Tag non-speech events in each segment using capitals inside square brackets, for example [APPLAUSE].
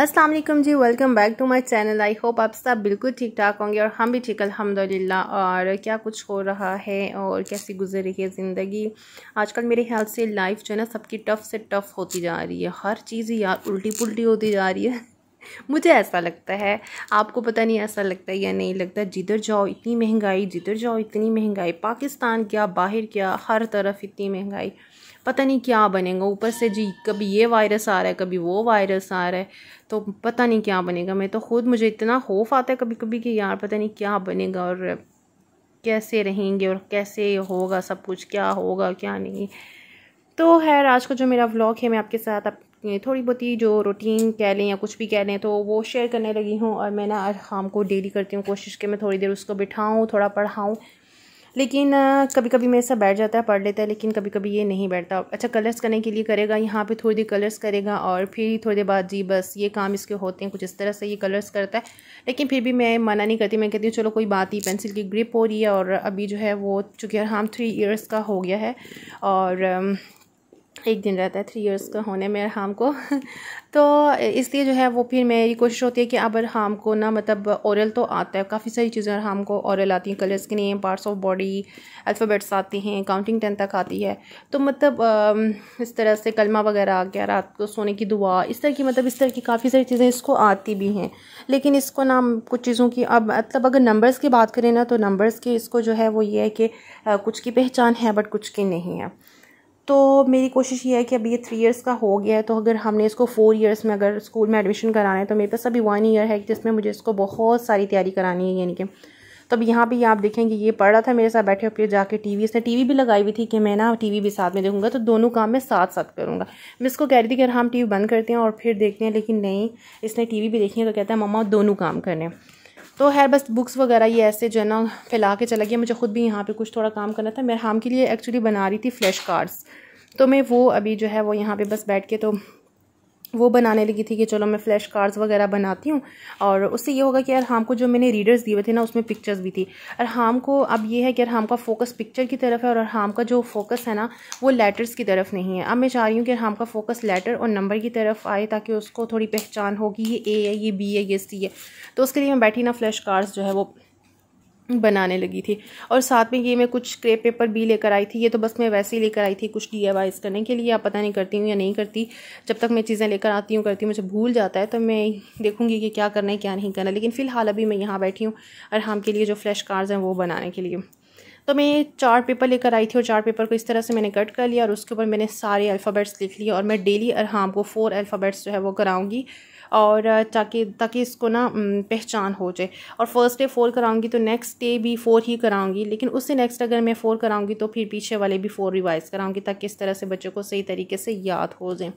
अस्सलाम वालेकुम जी welcome back to my channel I hope आप सब बिल्कुल ठीक ठाक होंगे और हम भी ठीक अल्हम्दुलिल्लाह और क्या कुछ हो रहा है और कैसी गुजर रही है ज़िंदगी आजकल मेरे ख्याल से लाइफ जो है ना सबकी टफ़ से टफ़ होती जा रही है हर चीज़ यार उल्टी पुल्टी होती जा रही है [LAUGHS] मुझे ऐसा लगता है आपको पता नहीं ऐसा लगता है या नहीं लगता जिधर जाओ इतनी महंगाई जिधर जाओ इतनी महंगाई पाकिस्तान क्या बाहर क्या हर तरफ इतनी महंगाई पता नहीं क्या बनेगा ऊपर से जी कभी ये वायरस आ रहा है कभी वो वायरस आ रहा है तो पता नहीं क्या बनेगा मैं तो ख़ुद मुझे इतना खौफ आता है कभी कभी कि यार पता नहीं क्या बनेगा और कैसे रहेंगे और कैसे होगा सब कुछ क्या होगा क्या नहीं तो खैर आज का जो मेरा व्लॉग है मैं आपके साथ आप थोड़ी बहुत ही जो रूटीन कह लें या कुछ भी कह लें तो वो शेयर करने लगी हूँ और मैं ना आज शाम को डेली करती हूँ कोशिश कि मैं थोड़ी देर उसको बिठाऊँ थोड़ा पढ़ाऊँ लेकिन कभी कभी मेरे साथ बैठ जाता है पढ़ लेता है लेकिन कभी कभी ये नहीं बैठता अच्छा कलर्स करने के लिए करेगा यहाँ पे थोड़ी देर कलर्स करेगा और फिर थोड़ी देर बाद जी बस ये काम इसके होते हैं कुछ इस तरह से ये कलर्स करता है लेकिन फिर भी मैं मना नहीं करती मैं कहती हूँ चलो कोई बात ही पेंसिल की ग्रिप हो रही है और अभी जो है वो चूँकि हम थ्री ईयर्स का हो गया है और एक दिन रहता है थ्री इयर्स का होने में हम को [LAUGHS] तो इसलिए जो है वो फिर मेरी कोशिश होती है कि अब हम को ना मतलब औरल तो आता है काफ़ी सारी चीज़ें हाम को औरल आती हैं कलर्स के name parts of body alphabets आती हैं काउंटिंग टेन तक आती है तो मतलब इस तरह से कलमा वगैरह आ गया रात को सोने की दुआ इस तरह की मतलब इस तरह की काफ़ी सारी चीज़ें इसको आती भी हैं लेकिन इसको ना कुछ चीज़ों की अब मतलब अगर नंबर्स की बात करें ना तो नंबर्स के इसको जो है वो ये है कि कुछ की पहचान है बट कुछ की नहीं है तो मेरी कोशिश ये है कि अभी ये थ्री इयर्स का हो गया है तो अगर हमने इसको फोर इयर्स में अगर स्कूल में एडमिशन कराना है तो मेरे पास अभी वन ईयर है जिसमें मुझे इसको बहुत सारी तैयारी करानी है यानी कि तो अब यहाँ पर आप देखेंगे ये पढ़ रहा था मेरे साथ बैठे फिर जाके टी वी इसने टी वी भी लगाई हुई थी कि मैं ना टी वी भी साथ में देखूँगा तो दोनों काम मैं साथ साथ करूँगा मैं इसको कह रही थी कि हम टी वी बंद करते हैं और फिर देखते हैं लेकिन नहीं इसने टी वी भी देखी है तो कहता है मम्मा दोनों काम करने तो है बस बुक्स वगैरह ये ऐसे जो है ना फैला के चला गया मुझे ख़ुद भी यहाँ पे कुछ थोड़ा काम करना था मैं हम के लिए एक्चुअली बना रही थी फ्लैश कार्ड्स तो मैं वो अभी जो है वो यहाँ पे बस बैठ के तो वो बनाने लगी थी कि चलो मैं फ्लैश कार्ड्स वगैरह बनाती हूँ और उससे ये होगा कि अरहाम को जो मैंने रीडर्स दिए हुए थे ना उसमें पिक्चर्स भी थी अरहाम को अब ये है कि अरहाम का फोकस पिक्चर की तरफ है और अरहाम का जो फोकस है ना वो लेटर्स की तरफ नहीं है अब मैं चाह रही हूँ कि अरहाम का फोकस लेटर और नंबर की तरफ आए ताकि उसको थोड़ी पहचान होगी ये ए है ये बी है ये सी है तो उसके लिए मैं बैठी ना फ्लैश कार्ड्स जो है वो बनाने लगी थी और साथ में ये मैं कुछ क्रेप पेपर भी लेकर आई थी ये तो बस मैं वैसे ही लेकर आई थी कुछ डी करने के लिए आप पता नहीं करती हूँ या नहीं करती जब तक मैं चीज़ें लेकर आती हूँ करती हूँ मुझे भूल जाता है तो मैं देखूँगी कि क्या करना है क्या नहीं करना लेकिन फ़िलहाल अभी मैं यहाँ बैठी हूँ अरहम के लिए जो फ्लैश कार्ड हैं वो बनाने के लिए तो मैं चार्ट पेपर लेकर आई थी और चार्ट पेपर को इस तरह से मैंने कट कर लिया और उसके ऊपर मैंने सारे अल्फ़ाबेट्स लिख लिए और मैं डेली अरहाम को फ़ोर अल्फ़ाबेट्स जो है वो कराऊँगी और ताकि ताकि इसको ना पहचान हो जाए और फर्स्ट डे फोर कराऊंगी तो नेक्स्ट डे भी फोर ही कराऊंगी लेकिन उससे नेक्स्ट अगर मैं फोर कराऊंगी तो फिर पीछे वाले भी फोर रिवाइज़ कराऊंगी ताकि इस तरह से बच्चों को सही तरीके से याद हो जाए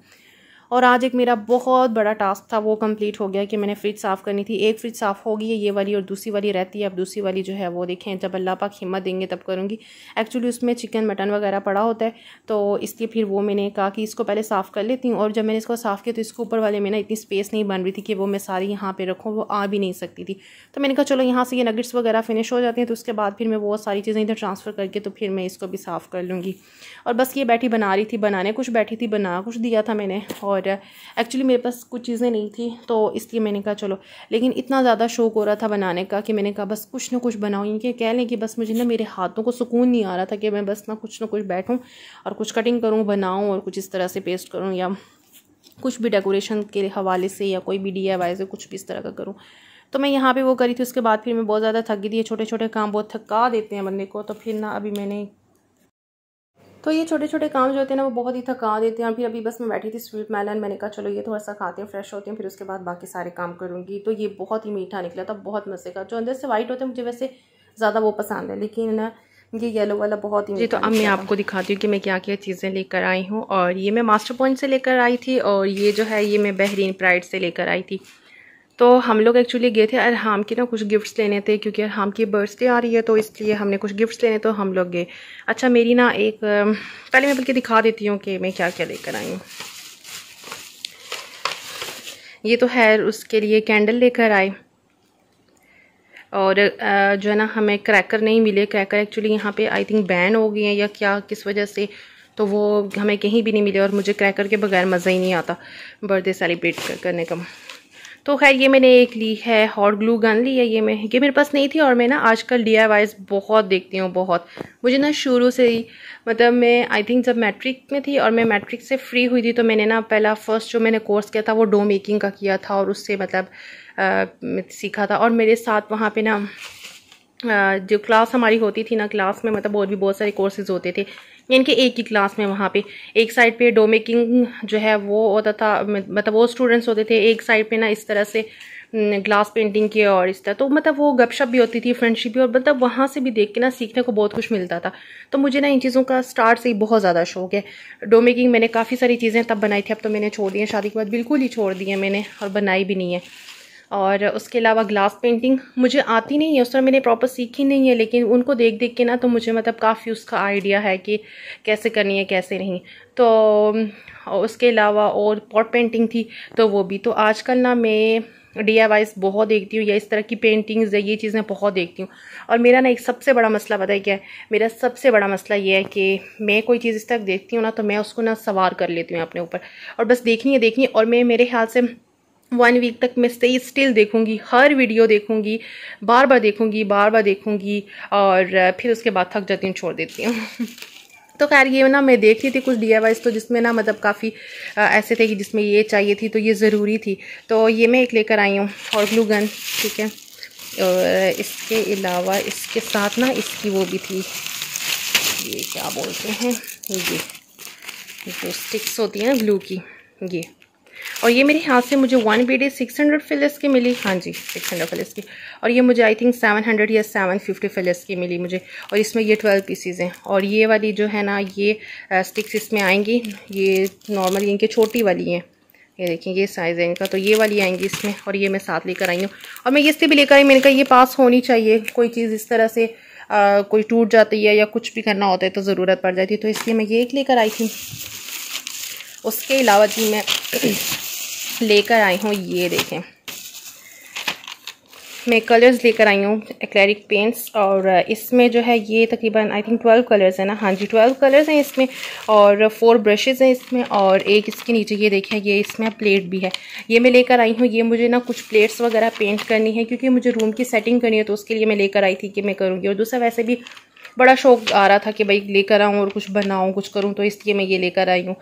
और आज एक मेरा बहुत बड़ा टास्क था वो कंप्लीट हो गया कि मैंने फ्रिज साफ़ करनी थी एक फ्रिज साफ़ हो गई है ये वाली और दूसरी वाली रहती है अब दूसरी वाली जो है वो देखें जब अल्लाह पाक हिम्मत देंगे तब करूँगी एक्चुअली उसमें चिकन मटन वगैरह पड़ा होता है तो इसलिए फिर वो मैंने कहा कि इसको पहले साफ़ कर लेती हूँ और जब मैंने इसको साफ़ किया तो इसके ऊपर वाले में ना इतनी स्पेस नहीं बन रही थी कि वो मैं सारी यहाँ पर रखूँ वो आ भी नहीं सकती थी तो मैंने कहा चलो यहाँ से ये नगेट्स वगैरह फिनिश हो जाती हैं तो उसके बाद फिर मैं वो सारी चीज़ें इधर ट्रांसफ़र करके तो फिर मैं इसको भी साफ़ कर लूँगी और बस ये बैठी बना रही थी बनाने कुछ बैठी थी बना कुछ दिया था मैंने और और एक्चुअली मेरे पास कुछ चीज़ें नहीं थी तो इसलिए मैंने कहा चलो लेकिन इतना ज़्यादा शौक हो रहा था बनाने का कि मैंने कहा बस कुछ ना कुछ बनाऊँ ये कह लें कि बस मुझे ना मेरे हाथों को सुकून नहीं आ रहा था कि मैं बस ना कुछ ना कुछ बैठूँ और कुछ कटिंग करूँ बनाऊँ और कुछ इस तरह से पेस्ट करूँ या कुछ भी डेकोरेशन के हवाले से या कोई भी डी से कुछ भी इस तरह का करूँ तो मैं यहाँ पे वो करी थी उसके बाद फिर मैं बहुत ज़्यादा थक गई थी छोटे छोटे काम बहुत थका देते हैं बंदे को तो फिर ना अभी मैंने तो ये छोटे छोटे काम जो होते हैं ना वो बहुत ही थका देते हैं और फिर अभी बस मैं बैठी थी स्वीट मेलन मैंने कहा चलो ये थोड़ा सा खाते हैं फ्रेश होते हैं फिर उसके बाद बाकी सारे काम करूँगी तो ये बहुत ही मीठा निकला था बहुत मज़े का जो अंदर से वाइट होते हैं मुझे वैसे ज़्यादा वो पसंद है लेकिन ना ये येलो वाला बहुत ही जी तो अब मैं आपको दिखाती हूँ कि मैं क्या क्या चीज़ें लेकर आई हूँ और ये मैं मास्टर पॉइंट से लेकर आई थी और ये जो है ये मैं बहरीन प्राइड से लेकर आई थी तो हम लोग एक्चुअली गए थे अरहाम की ना कुछ गिफ्ट्स लेने थे क्योंकि अरहाम की बर्थडे आ रही है तो इसलिए हमने कुछ गिफ्ट्स लेने तो हम लोग गए अच्छा मेरी ना एक पहले मैं बल्कि दिखा देती हूँ कि मैं क्या क्या लेकर आई हूँ ये तो है उसके लिए कैंडल लेकर आए और जो है ना हमें क्रैकर नहीं मिले क्रैकर एक्चुअली यहाँ पे आई थिंक बैन हो गए हैं या क्या किस वजह से तो वो हमें कहीं भी नहीं मिले और मुझे क्रैकर के बगैर मज़ा ही नहीं आता बर्थडे सेलिब्रेट करने का तो खैर ये मैंने एक ली है हॉट ग्लू गन ली है ये मैं ये मेरे पास नहीं थी और मैं ना आजकल डी आई बहुत देखती हूँ बहुत मुझे ना शुरू से ही मतलब मैं आई थिंक जब मैट्रिक में थी और मैं मैट्रिक से फ्री हुई थी तो मैंने ना पहला फ़र्स्ट जो मैंने कोर्स किया था वो डो मेकिंग का किया था और उससे मतलब आ, सीखा था और मेरे साथ वहाँ पर ना जो क्लास हमारी होती थी ना क्लास में मतलब और भी बहुत सारे कोर्सेज़ होते थे यानी कि एक ही क्लास में वहाँ पे एक साइड पे डो मेकिंग जो है वो होता था मतलब वो स्टूडेंट्स होते थे एक साइड पे ना इस तरह से ग्लास पेंटिंग की और इस तरह तो मतलब वो गपशप भी होती थी फ्रेंडशिप भी और मतलब वहाँ से भी देख के ना सीखने को बहुत कुछ मिलता था तो मुझे ना इन चीज़ों का स्टार्ट से ही बहुत ज़्यादा शौक है डो मेकिंग मैंने काफ़ी सारी चीज़ें तब बनाई थी अब तो मैंने छोड़ दी हैं शादी के बाद बिल्कुल ही छोड़ दी है मैंने और बनाई भी नहीं है और उसके अलावा ग्लास पेंटिंग मुझे आती नहीं है उस तरह मैंने प्रॉपर सीखी नहीं है लेकिन उनको देख देख के ना तो मुझे मतलब काफ़ी उसका आइडिया है कि कैसे करनी है कैसे नहीं तो उसके अलावा और पॉट पेंटिंग थी तो वो भी तो आजकल ना मैं डी बहुत देखती हूँ या इस तरह की पेंटिंग्स या ये चीज़ें बहुत देखती हूँ और मेरा ना एक सबसे बड़ा मसला पता है क्या है मेरा सबसे बड़ा मसला ये है कि मैं कोई चीज़ इस तक देखती हूँ ना तो मैं उसको ना सवार कर लेती हूँ अपने ऊपर और बस देखनी है देखनी है और मैं मेरे ख्याल से वन वीक तक मैं सही स्टिल देखूंगी हर वीडियो देखूंगी बार बार देखूंगी बार बार देखूंगी और फिर उसके बाद थक जाती हूँ छोड़ देती हूँ [LAUGHS] तो खैर ये ना मैं देख रही थी कुछ डी तो जिसमें ना मतलब काफ़ी ऐसे थे कि जिसमें ये चाहिए थी तो ये ज़रूरी थी तो ये मैं एक लेकर आई हूँ और ग्लू गन ठीक है और इसके अलावा इसके साथ ना इसकी वो भी थी ये क्या बोलते हैं ये जो स्टिक्स होती हैं ना ग्लू की ये और ये मेरे हाथ से मुझे one B D six hundred फिलिस की मिली हाँ जी सिक्स हंड्रेड फिलिस की और ये मुझे आई थिंक सेवन हंड्रेड या सेवन फिफ्टी फिलिस की मिली मुझे और इसमें ये ट्वेल्व पीसीज हैं और ये वाली जो है ना ये स्टिक्स इसमें आएंगी ये नॉर्मल इनके छोटी वाली हैं ये देखिए ये साइज़ है इनका तो ये वाली आएंगी इसमें और ये मैं साथ लेकर आई हूँ और मैं ये इससे भी लेकर आई मैंने कहा ये पास होनी चाहिए कोई चीज़ इस तरह से आ, कोई टूट जाती है या कुछ भी करना होता है तो ज़रूरत पड़ जाती है तो इसलिए मैं ये एक लेकर आई थी उसके अलावा जी मैं [CLEARS THROAT] लेकर आई हूँ ये देखें मैं कलर्स लेकर आई हूँ एक्लेरिक पेंट्स और इसमें जो है ये तकरीबन आई थिंक ट्वेल्व कलर्स हैं ना हाँ जी ट्वेल्व कलर्स हैं इसमें और फोर ब्रशेज़ हैं इसमें और एक इसके नीचे ये देखें ये इसमें प्लेट भी है ये मैं लेकर आई हूँ ये मुझे ना कुछ प्लेट्स वगैरह पेंट करनी है क्योंकि मुझे रूम की सेटिंग करनी है तो उसके लिए मैं लेकर आई थी कि मैं करूँगी और दूसरा वैसे भी बड़ा शौक आ रहा था कि भाई लेकर आऊँ और कुछ बनाऊँ कुछ करूँ तो इसलिए मैं ये लेकर आई हूँ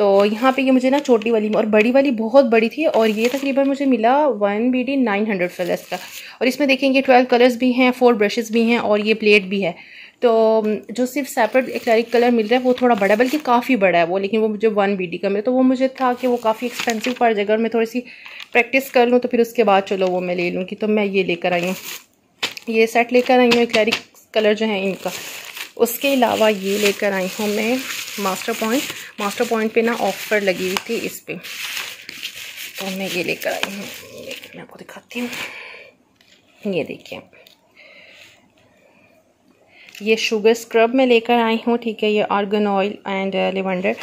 तो यहाँ पे ये मुझे ना छोटी वाली और बड़ी वाली बहुत बड़ी थी और ये तकरीबन मुझे मिला one B D nine hundred colours का और इसमें देखेंगे ट्वेल्व कलर्स भी हैं फोर ब्रशेस भी हैं और ये प्लेट भी है तो जो सिर्फ सेपरेट एक्लैरिक कलर मिल रहा है वो थोड़ा बड़ा है बल्कि काफ़ी बड़ा है वो लेकिन वो मुझे वन बी डी का मिला तो वो मुझे था कि वो काफ़ी एक्सपेंसिव पड़ जाएगा और मैं थोड़ी सी प्रैक्टिस कर लूँ तो फिर उसके बाद चलो वो मैं ले लूँगी तो मैं ये लेकर आई हूँ ये सेट लेकर आई हूँ एक्लैरिक कलर जो है इनका उसके अलावा ये लेकर आई हूँ मैं मास्टर पॉइंट मास्टर पॉइंट पे ना ऑफ़र लगी हुई थी इस पर तो मैं ये लेकर आई हूँ मैं आपको दिखाती हूँ ये देखिए ये शुगर स्क्रब में लेकर आई हूँ ठीक है ये आर्गन ऑयल एंड लेवेंडर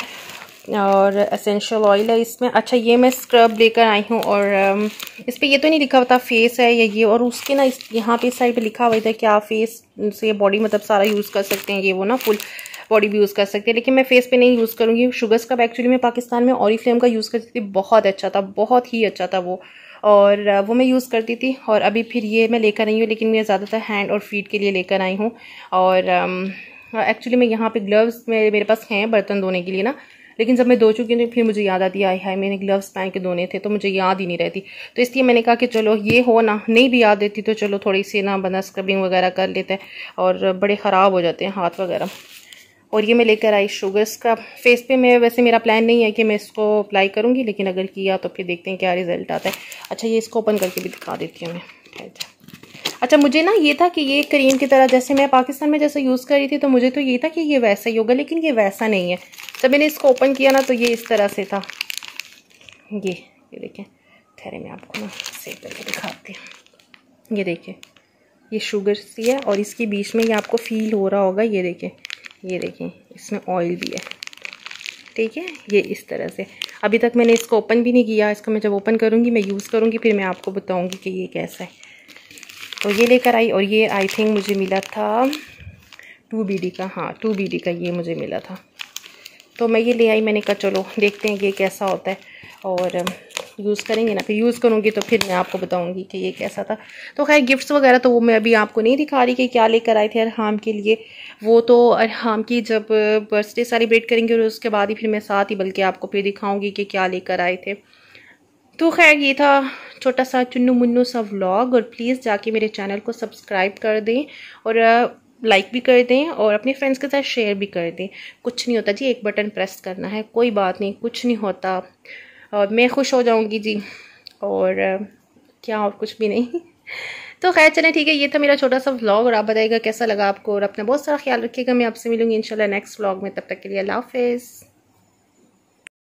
और असेंशियल ऑयल है इसमें अच्छा ये मैं स्क्रब लेकर आई हूँ और um, इस पर ये तो नहीं लिखा होता फेस है या ये और उसके ना इस यहाँ पर इस साइड पर लिखा हुआ था कि आप फेस से बॉडी मतलब सारा यूज़ कर सकते हैं ये वो ना फुल बॉडी भी यूज़ कर सकते हैं लेकिन मैं फेस पे नहीं यूज़ करूँगी शुगर स्क्रब एक्चुअली मैं पाकिस्तान में ऑरी फ्लेम का यूज़ करती थी बहुत अच्छा था बहुत ही अच्छा था वो और uh, वो मैं यूज़ करती थी और अभी फिर ये मैं लेकर आई हूँ लेकिन मैं ज़्यादातर हैंड और फीट के लिए लेकर आई हूँ और एक्चुअली um, मैं यहाँ पे ग्लव्स मेरे मेरे पास हैं बर्तन धोने के लिए ना लेकिन जब मैं दो चुकी हूँ तो फिर मुझे याद आती आई है मैंने ग्लव्स पहन के धोने थे तो मुझे याद ही नहीं रहती तो इसलिए मैंने कहा कि चलो ये हो ना नहीं भी याद रहती तो चलो थोड़ी सी ना बना स्क्रबिंग वगैरह कर लेते हैं और बड़े ख़राब हो जाते हैं हाथ वगैरह और ये मैं लेकर आई शुगर का फेस पे मैं वैसे मेरा प्लान नहीं है कि मैं इसको अप्लाई करूँगी लेकिन अगर किया तो फिर देखते हैं क्या रिज़ल्ट आता है अच्छा ये इसको ओपन करके भी दिखा देती हूँ मैं अच्छा मुझे ना ये था कि ये क्रीम की तरह जैसे मैं पाकिस्तान में जैसे यूज़ कर रही थी तो मुझे तो ये था कि ये वैसा ही होगा लेकिन ये वैसा नहीं है जब मैंने इसको ओपन किया ना तो ये इस तरह से था ये ये देखें ठहरे मैं आपको ना सेव करके दिखाती हूँ ये देखिए ये शुगर सी है और इसके बीच में ये आपको फील हो रहा होगा ये देखें ये देखें इसमें ऑयल भी है ठीक है ये इस तरह से अभी तक मैंने इसको ओपन भी नहीं किया इसको मैं जब ओपन करूँगी मैं यूज़ करूँगी फिर मैं आपको बताऊँगी कि ये कैसा है तो ये लेकर आई और ये आई थिंक मुझे मिला था टू बी का हाँ टू बी का ये मुझे मिला था तो मैं ये ले आई मैंने कहा चलो देखते हैं ये कैसा होता है और यूज़ um, करेंगे ना फिर यूज़ करूँगी तो फिर मैं आपको बताऊँगी कि ये कैसा था तो खैर गिफ्ट्स वगैरह तो वो मैं अभी आपको नहीं दिखा रही कि क्या लेकर आए थे अरहाम के लिए वो तो अरहाम की जब बर्थडे uh, सेलिब्रेट करेंगे और उसके बाद ही फिर मैं साथ ही बल्कि आपको फिर दिखाऊँगी कि क्या लेकर आए थे तो खैर ये था छोटा सा चुन्नु मुन्नू सा व्लॉग और प्लीज़ जाके मेरे चैनल को सब्सक्राइब कर दें और लाइक भी कर दें और अपने फ्रेंड्स के साथ शेयर भी कर दें कुछ नहीं होता जी एक बटन प्रेस करना है कोई बात नहीं कुछ नहीं होता और मैं खुश हो जाऊंगी जी और क्या और कुछ भी नहीं [LAUGHS] तो खैर चलें ठीक है ये था मेरा छोटा सा व्लॉग और आप बताइएगा कैसा लगा आपको और अपना बहुत सारा ख्याल रखिएगा मैं आपसे मिलूंगी इनशाला नेक्स्ट व्लॉग में तब तक के लिए अल्लाह हाफिज़